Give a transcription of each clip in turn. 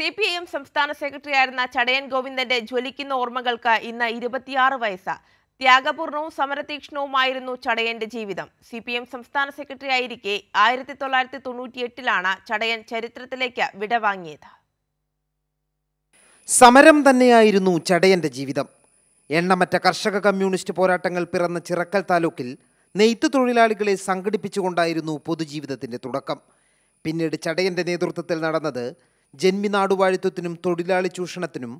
C P I M സംസ്ഥാന ആയിരുന്ന ചടയൻ ഗോവിന്ദന്റെ ജ്വലിക്കുന്ന ഓർമ്മകൾക്ക് ഇന്ന് ഇരുപത്തിയാറ് വയസ്സ് ത്യാഗപൂർണവും സമരതീക്ഷണവുമായിരുന്നു ചടയന്റെ ജീവിതം സി പി എം സംസ്ഥാന സെക്രട്ടറി ആയിരിക്കെ ആയിരത്തി തൊള്ളായിരത്തി എട്ടിലാണ് ചടയൻ ചരിത്രത്തിലേക്ക് വിടവാങ്ങിയത് സമരം തന്നെയായിരുന്നു ചടയന്റെ ജീവിതം എണ്ണമറ്റ കർഷക കമ്മ്യൂണിസ്റ്റ് പോരാട്ടങ്ങൾ പിറന്ന ചിറക്കൽ താലൂക്കിൽ നെയ്ത്ത് തൊഴിലാളികളെ സംഘടിപ്പിച്ചുകൊണ്ടായിരുന്നു പൊതുജീവിതത്തിന്റെ തുടക്കം പിന്നീട് ചടയന്റെ നേതൃത്വത്തിൽ നടന്നത് ജന്മിനാടുവാഴ്ത്തത്തിനും തൊഴിലാളി ചൂഷണത്തിനും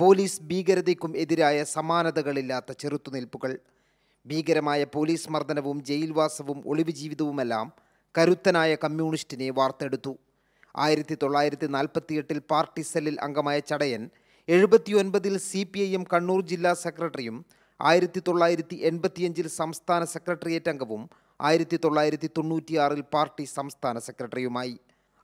പോലീസ് ഭീകരതയ്ക്കും എതിരായ സമാനതകളില്ലാത്ത ചെറുത്തുനിൽപ്പുകൾ ഭീകരമായ പോലീസ് മർദ്ദനവും ജയിൽവാസവും ഒളിവ് ജീവിതവുമെല്ലാം കരുത്തനായ കമ്മ്യൂണിസ്റ്റിനെ വാർത്തെടുത്തു ആയിരത്തി തൊള്ളായിരത്തി നാൽപ്പത്തിയെട്ടിൽ പാർട്ടി സെല്ലിൽ അംഗമായ ചടയൻ എഴുപത്തിയൊൻപതിൽ C P I M Kannur ജില്ലാ സെക്രട്ടറിയും ആയിരത്തി തൊള്ളായിരത്തി എൺപത്തിയഞ്ചിൽ സംസ്ഥാന സെക്രട്ടേറിയറ്റ് അംഗവും ആയിരത്തി തൊള്ളായിരത്തി തൊണ്ണൂറ്റിയാറിൽ പാർട്ടി സംസ്ഥാന സെക്രട്ടറിയുമായി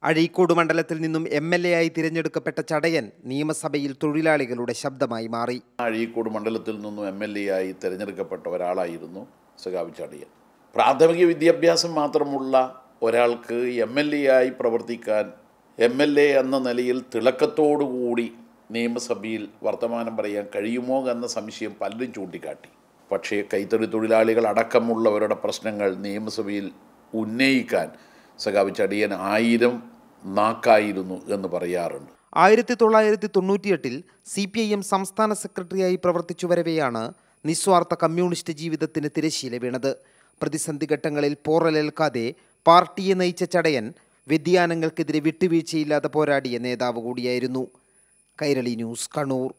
അഴീക്കോട് മണ്ഡലത്തിൽ നിന്നും എം എൽ എ ആയി തിരഞ്ഞെടുക്കപ്പെട്ട ചടയൻ നിയമസഭയിൽ തൊഴിലാളികളുടെ ശബ്ദമായി മാറി അഴീക്കോട് മണ്ഡലത്തിൽ നിന്നും എം എൽ എ ആയി തിരഞ്ഞെടുക്കപ്പെട്ട ഒരാളായിരുന്നു സുഖാവ് ചടയൻ പ്രാഥമിക വിദ്യാഭ്യാസം മാത്രമുള്ള ഒരാൾക്ക് എം എൽ എ ആയി പ്രവർത്തിക്കാൻ എം എൽ എ എന്ന നിലയിൽ തിളക്കത്തോടുകൂടി നിയമസഭയിൽ വർത്തമാനം പറയാൻ കഴിയുമോ എന്ന സംശയം പലരും ചൂണ്ടിക്കാട്ടി പക്ഷേ കൈത്തറി തൊഴിലാളികൾ അടക്കമുള്ളവരുടെ പ്രശ്നങ്ങൾ നിയമസഭയിൽ ഉന്നയിക്കാൻ സഖാവ് ചടിയൻ ആയിരം നാക്കായിരുന്നു എന്ന് പറയാറുണ്ട് ആയിരത്തി തൊള്ളായിരത്തി തൊണ്ണൂറ്റിയെട്ടിൽ സി പി ഐ എം സംസ്ഥാന സെക്രട്ടറിയായി പ്രവർത്തിച്ചു വരവെയാണ് നിസ്വാർത്ഥ കമ്മ്യൂണിസ്റ്റ് ജീവിതത്തിന് തിരശീല വീണത് പ്രതിസന്ധി ഘട്ടങ്ങളിൽ പോറലേൽക്കാതെ പാർട്ടിയെ നയിച്ച ചടയൻ വ്യതിയാനങ്ങൾക്കെതിരെ വിട്ടുവീഴ്ചയില്ലാതെ പോരാടിയ നേതാവ് കൂടിയായിരുന്നു കൈരളി ന്യൂസ് കണ്ണൂർ